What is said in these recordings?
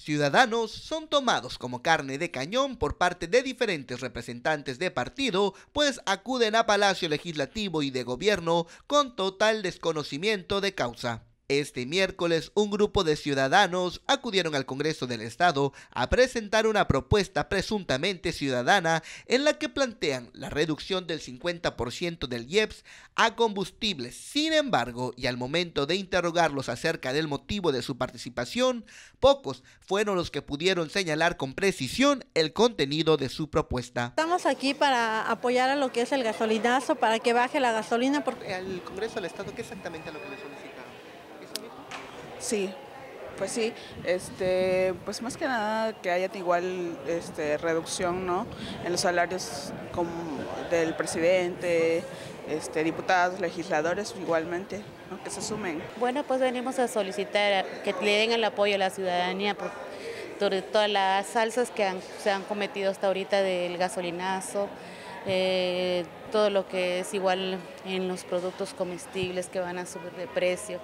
ciudadanos son tomados como carne de cañón por parte de diferentes representantes de partido, pues acuden a Palacio Legislativo y de Gobierno con total desconocimiento de causa. Este miércoles, un grupo de ciudadanos acudieron al Congreso del Estado a presentar una propuesta presuntamente ciudadana en la que plantean la reducción del 50% del IEPS a combustibles. Sin embargo, y al momento de interrogarlos acerca del motivo de su participación, pocos fueron los que pudieron señalar con precisión el contenido de su propuesta. Estamos aquí para apoyar a lo que es el gasolinazo, para que baje la gasolina. ¿El Congreso del Estado qué exactamente es lo que le solicita? Sí, pues sí, este, pues más que nada que haya igual este, reducción ¿no? en los salarios como del presidente, este, diputados, legisladores igualmente, que se sumen. Bueno, pues venimos a solicitar que le den el apoyo a la ciudadanía por todas las salsas que se han cometido hasta ahorita del gasolinazo, eh, todo lo que es igual en los productos comestibles que van a subir de precio.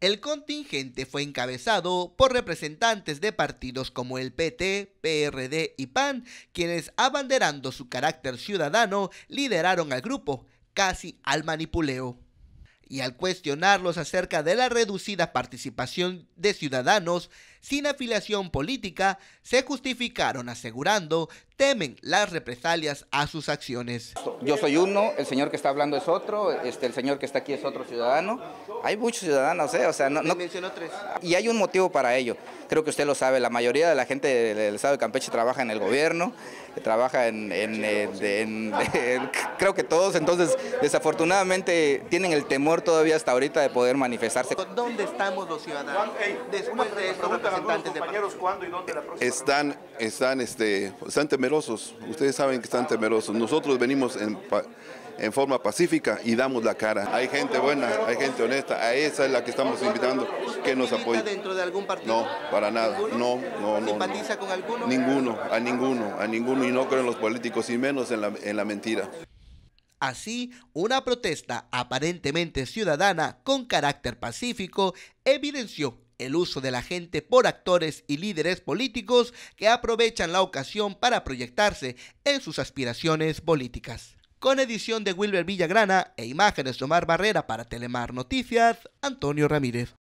El contingente fue encabezado por representantes de partidos como el PT, PRD y PAN, quienes abanderando su carácter ciudadano lideraron al grupo, casi al manipuleo y al cuestionarlos acerca de la reducida participación de ciudadanos, sin afiliación política se justificaron asegurando temen las represalias a sus acciones. Yo soy uno, el señor que está hablando es otro, este, el señor que está aquí es otro ciudadano. Hay muchos ciudadanos, ¿eh? o sea, no, tres. Y hay un motivo para ello. Creo que usted lo sabe, la mayoría de la gente del Estado de Campeche trabaja en el gobierno, trabaja en... creo que todos, entonces, desafortunadamente, tienen el temor todavía hasta ahorita de poder manifestarse. ¿Dónde estamos los ciudadanos? Después de esto, están, están, este, temerosos. Ustedes saben que están temerosos. Nosotros venimos en, forma pacífica y damos la cara. Hay gente buena, hay gente honesta, a esa es la que estamos invitando, que nos apoye. dentro de algún partido? No, para nada, no, no, no. ¿Simpatiza con alguno? Ninguno, a ninguno, a ninguno y no creo en los políticos y menos en la, en la mentira. Así, una protesta aparentemente ciudadana con carácter pacífico evidenció el uso de la gente por actores y líderes políticos que aprovechan la ocasión para proyectarse en sus aspiraciones políticas. Con edición de Wilber Villagrana e imágenes de Omar Barrera para Telemar Noticias, Antonio Ramírez.